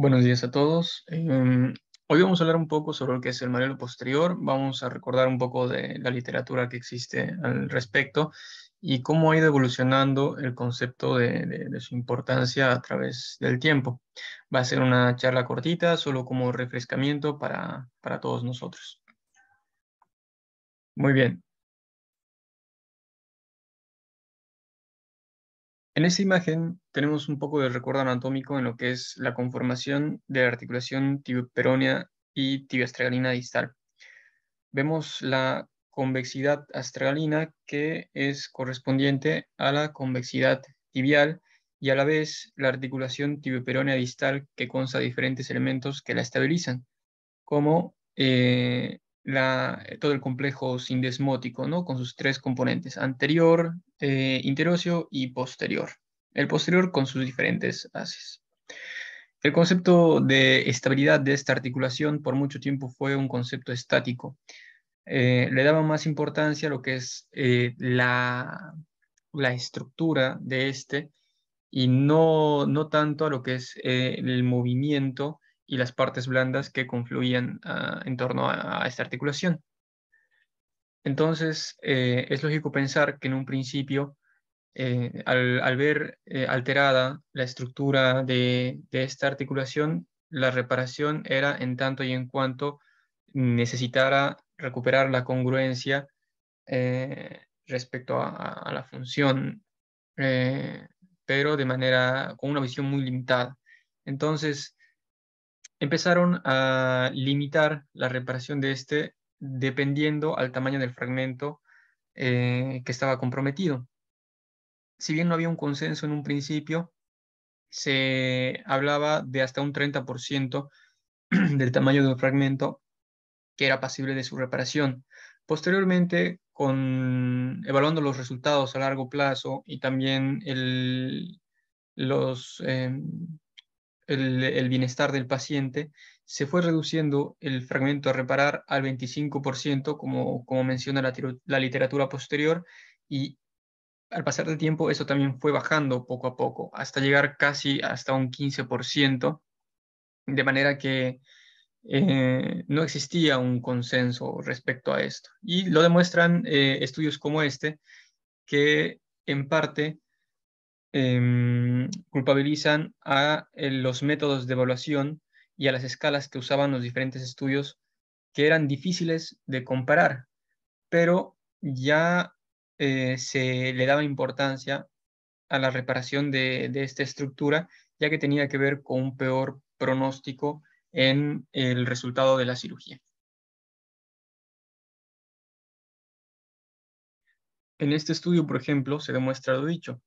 Buenos días a todos. Em, hoy vamos a hablar un poco sobre lo que es el modelo posterior. Vamos a recordar un poco de la literatura que existe al respecto y cómo ha ido evolucionando el concepto de, su importancia a través del tiempo. Va a ser una charla cortita, solo como refrescamiento para, para todos nosotros. Muy bien. En esta imagen tenemos un poco de recuerdo anatómico en lo que es la conformación de la articulación tibioperónea y tibiastragalina distal. Vemos la convexidad astragalina que es correspondiente a la convexidad tibial y a la vez la articulación tibioperónea distal que consta de diferentes elementos que la estabilizan, como eh, todo el complejo sindesmótico, ¿no? con sus tres componentes, anterior, eh, interóseo y posterior el posterior con sus diferentes haces. El concepto de estabilidad de esta articulación por mucho tiempo fue un concepto estático. Eh, le daba más importancia a lo que es eh, la, la, estructura de este y no, no tanto a lo que es eh, el movimiento y las partes blandas que confluían ah, en torno a, esta articulación. Entonces, es lógico pensar que en un principio eh, al, ver eh, alterada la estructura de, esta articulación, la reparación era en tanto y en cuanto necesitara recuperar la congruencia eh, respecto a, a, la función, pero de manera con una visión muy limitada. Entonces, empezaron a limitar la reparación de este dependiendo al tamaño del fragmento que estaba comprometido si bien no había un consenso en un principio, se hablaba de hasta un 30% del tamaño del fragmento que era pasible de su reparación. Posteriormente, con, evaluando los resultados a largo plazo y también el, los, eh, el, bienestar del paciente, se fue reduciendo el fragmento a reparar al 25%, como, como menciona la, la literatura posterior, y al pasar del tiempo eso también fue bajando poco a poco, hasta llegar casi hasta un 15%, de manera que eh, no existía un consenso respecto a esto. Y lo demuestran eh, estudios como este, que en parte em, culpabilizan a eh, los métodos de evaluación y a las escalas que usaban los diferentes estudios que eran difíciles de comparar, pero ya eh, se le daba importancia a la reparación de, de, esta estructura, ya que tenía que ver con un peor pronóstico en el resultado de la cirugía. En este estudio, por ejemplo, se demuestra lo dicho.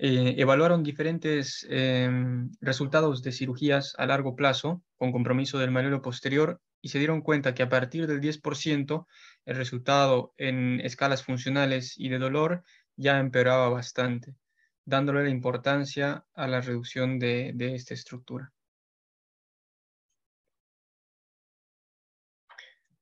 Eh, evaluaron diferentes em, resultados de cirugías a largo plazo con compromiso del manuelo posterior y se dieron cuenta que a partir del 10% el resultado en escalas funcionales y de dolor ya empeoraba bastante, dándole la importancia a la reducción de, esta estructura.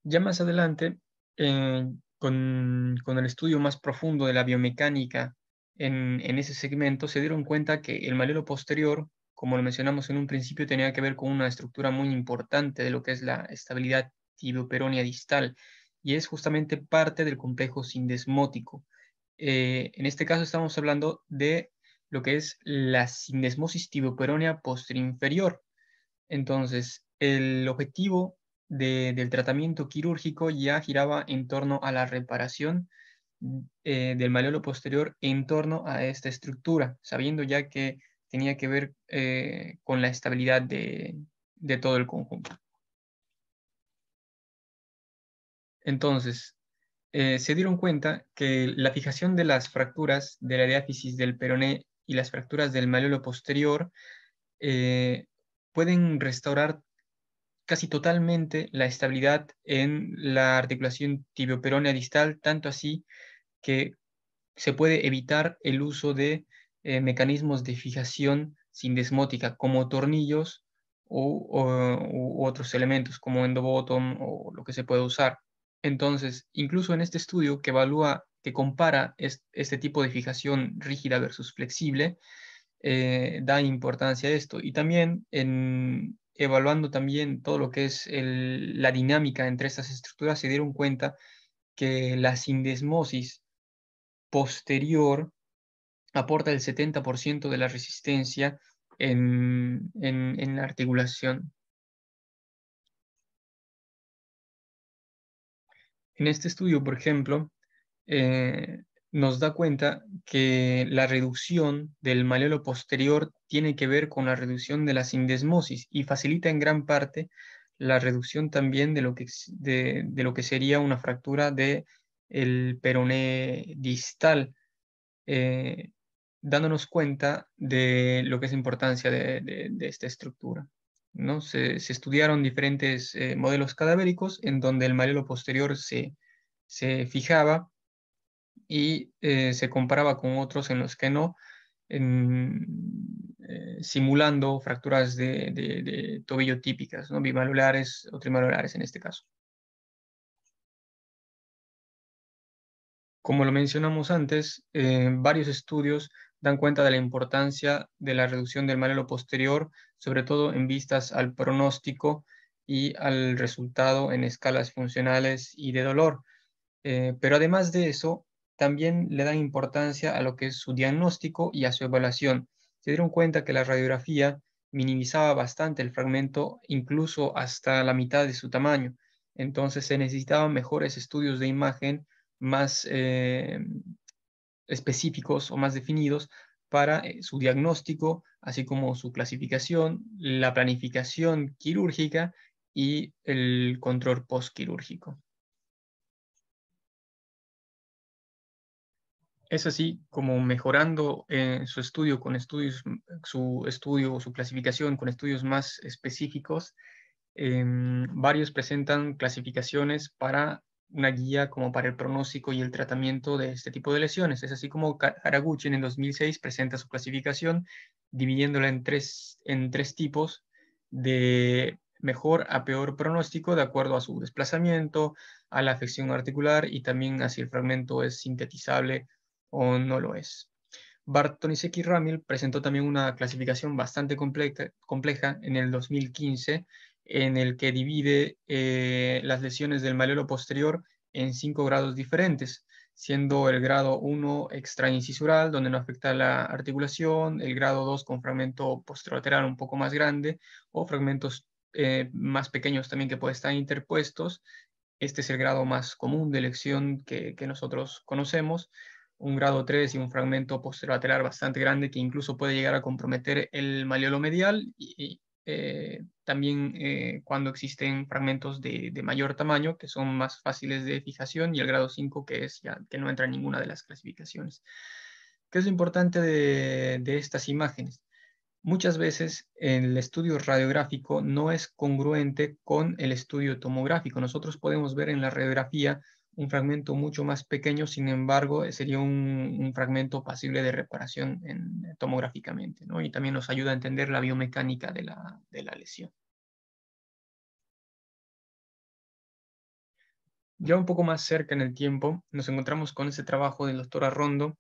Ya más adelante, eh, con el estudio más profundo de la biomecánica en, ese segmento se dieron cuenta que el malelo posterior, como lo mencionamos en un principio, tenía que ver con una estructura muy importante de lo que es la estabilidad tibioperonea distal y es justamente parte del complejo sindesmótico. Eh, en este caso estamos hablando de lo que es la sindesmosis tibioperonia posterinferior. Entonces, el objetivo del tratamiento quirúrgico ya giraba en torno a la reparación eh, del maleolo posterior en torno a esta estructura, sabiendo ya que tenía que ver eh, con la estabilidad de, todo el conjunto. Entonces, eh, se dieron cuenta que la fijación de las fracturas de la diáfisis del peroné y las fracturas del maleolo posterior pueden restaurar casi totalmente la estabilidad en la articulación tibioperonea distal, tanto así que se puede evitar el uso de eh, mecanismos de fijación sin desmótica como tornillos o, u otros elementos como endobottom o lo que se puede usar. Entonces, incluso en este estudio que evalúa, que compara este tipo de fijación rígida versus flexible, eh, da importancia a esto. Y también en, evaluando también todo lo que es la dinámica entre estas estructuras, se dieron cuenta que la sindesmosis posterior aporta el 70% de la resistencia en, la articulación. En este estudio, por ejemplo, eh, nos da cuenta que la reducción del maleolo posterior tiene que ver con la reducción de la sindesmosis y facilita en gran parte la reducción también de, de lo que sería una fractura de el peroné distal, eh, dándonos cuenta de lo que es importancia de, esta estructura. ¿no? Se, estudiaron diferentes eh, modelos cadavéricos en donde el malelo posterior se, fijaba y eh, se comparaba con otros en los que no, simulando fracturas de, tobillo típicas, ¿no? o trimalulares en este caso. Como lo mencionamos antes, eh, varios estudios dan cuenta de la importancia de la reducción del maléolo posterior, sobre todo en vistas al pronóstico y al resultado en escalas funcionales y de dolor. Eh, pero además de eso, también le dan importancia a lo que es su diagnóstico y a su evaluación. Se dieron cuenta que la radiografía minimizaba bastante el fragmento, incluso hasta la mitad de su tamaño. Entonces se necesitaban mejores estudios de imagen más eh, específicos o más definidos para eh, su diagnóstico, así como su clasificación, la planificación quirúrgica y el control postquirúrgico. Es así como mejorando eh, su estudio con estudios, su estudio o su clasificación con estudios más específicos, em, varios presentan clasificaciones para una guía como para el pronóstico y el tratamiento de este tipo de lesiones. Es así como Haraguchi en el 2006 presenta su clasificación dividiéndola en tres, en tres tipos de mejor a peor pronóstico de acuerdo a su desplazamiento, a la afección articular y también a si el fragmento es sintetizable o no lo es. Bartoniseki Ramil presentó también una clasificación bastante completa compleja en el 2015 en el que divide eh, las lesiones del malelo posterior en cinco grados diferentes, siendo el grado 1 extraincisural, donde no afecta la articulación, el grado 2 con fragmento posterolateral un poco más grande o fragmentos eh, más pequeños también que pueden estar interpuestos. Este es el grado más común de lesión que, nosotros conocemos un grado 3 y un fragmento posterolateral bastante grande que incluso puede llegar a comprometer el maleolo medial y, eh, también eh, cuando existen fragmentos de, mayor tamaño que son más fáciles de fijación y el grado 5 que, es ya, que no entra en ninguna de las clasificaciones. ¿Qué es lo importante de, de estas imágenes? Muchas veces el estudio radiográfico no es congruente con el estudio tomográfico. Nosotros podemos ver en la radiografía un fragmento mucho más pequeño, sin embargo, eh, sería un, fragmento pasible de reparación eh, tomográficamente, Y también nos ayuda a entender la biomecánica de la, lesión. Ya un poco más cerca en el tiempo, nos encontramos con ese trabajo del doctor Arrondo,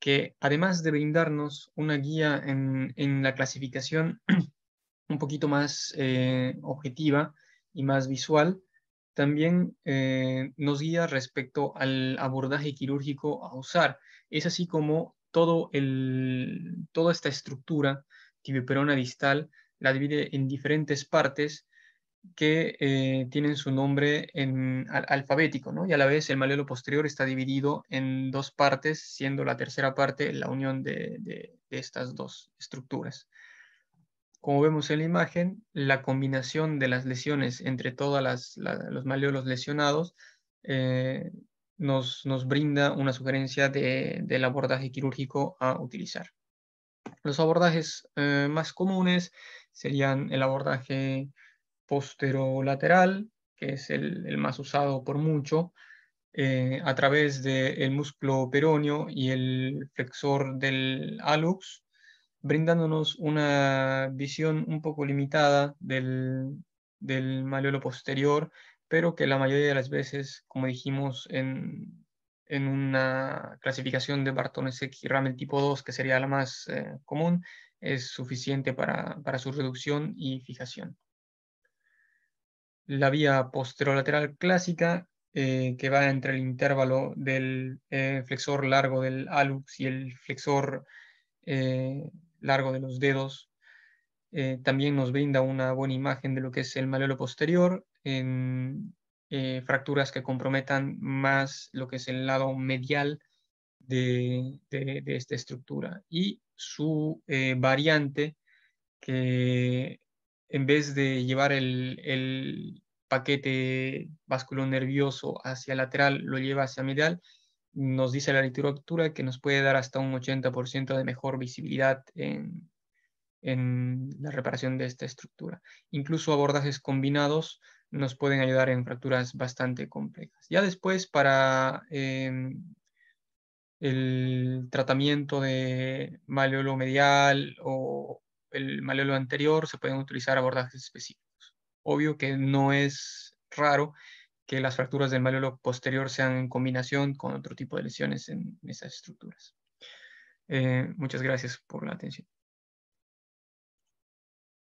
que además de brindarnos una guía en, la clasificación un poquito más eh, objetiva y más visual, también eh, nos guía respecto al abordaje quirúrgico a usar. Es así como todo toda esta estructura tibioperona distal la divide en diferentes partes que eh, tienen su nombre en alfabético, Y a la vez el malelo posterior está dividido en dos partes, siendo la tercera parte la unión de estas dos estructuras como vemos en la imagen, la combinación de las lesiones entre todos los maleolos lesionados eh, nos, brinda una sugerencia del abordaje quirúrgico a utilizar. Los abordajes eh, más comunes serían el abordaje posterolateral, que es el, más usado por mucho, eh, a través del músculo peronio y el flexor del alux, brindándonos una visión un poco limitada del, del maleolo posterior, pero que la mayoría de las veces, como dijimos en, una clasificación de Bartonesek y Ramel tipo 2, que sería la más eh, común, es suficiente para, su reducción y fijación. La vía posterolateral clásica, eh, que va entre el intervalo del eh, flexor largo del alux y el flexor largo de los dedos. Eh, también nos brinda una buena imagen de lo que es el malelo posterior en eh, fracturas que comprometan más lo que es el lado medial de, de, esta estructura. Y su eh, variante, que en vez de llevar el, paquete vasculonervioso nervioso hacia lateral, lo lleva hacia medial nos dice la literatura que nos puede dar hasta un 80% de mejor visibilidad en, la reparación de esta estructura. Incluso abordajes combinados nos pueden ayudar en fracturas bastante complejas. Ya después para em, el tratamiento de maleolo medial o el maleolo anterior se pueden utilizar abordajes específicos. Obvio que no es raro que las fracturas del malolo posterior sean en combinación con otro tipo de lesiones en esas estructuras. Eh, muchas gracias por la atención.